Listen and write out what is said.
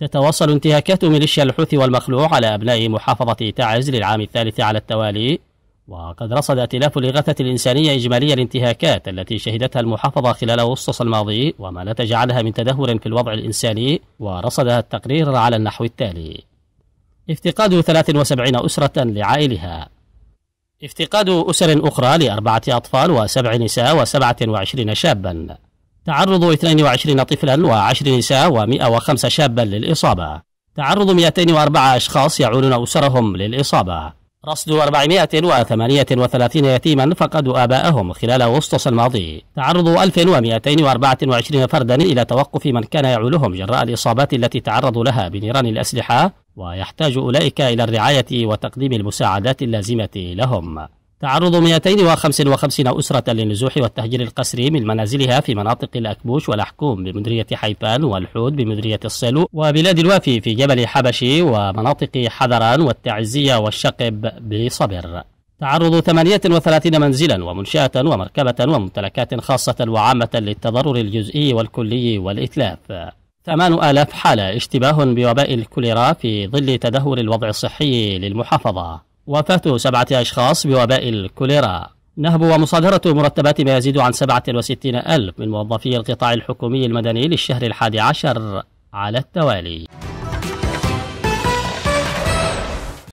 تتواصل انتهاكات ميليشيا الحوثي والمخلوع على أبناء محافظة تعز للعام الثالث على التوالي وقد رصد ائتلاف الإغاثة الإنسانية إجمالي الانتهاكات التي شهدتها المحافظة خلال أغسطس الماضي وما نتج عنها من تدهور في الوضع الإنساني ورصدها التقرير على النحو التالي افتقاد 73 أسرة لعائلها افتقاد أسر أخرى لأربعة أطفال وسبع نساء وسبعة وعشرين شاباً تعرض 22 طفلا و10 نساء و105 شابا للإصابة تعرض 204 أشخاص يعولون أسرهم للإصابة رصد 438 يتيما فقدوا آباءهم خلال أغسطس الماضي تعرض 1224 فردا إلى توقف من كان يعولهم جراء الإصابات التي تعرضوا لها بنيران الأسلحة ويحتاج أولئك إلى الرعاية وتقديم المساعدات اللازمة لهم تعرض 255 أسرة للنزوح والتهجير القسري من منازلها في مناطق الأكبوش والأحكوم بمدرية حيفان والحود بمدرية الصلو وبلاد الوافي في جبل حبشي ومناطق حذران والتعزية والشقب بصبر تعرض 38 منزلا ومنشأة ومركبة وممتلكات خاصة وعامة للتضرر الجزئي والكلي والإتلاف 8000 حالة اشتباه بوباء الكوليرا في ظل تدهور الوضع الصحي للمحافظة وفاة سبعة أشخاص بوباء الكوليرا نهب ومصادرة مرتبات ما يزيد عن 67 ألف من موظفي القطاع الحكومي المدني للشهر الحادي عشر على التوالي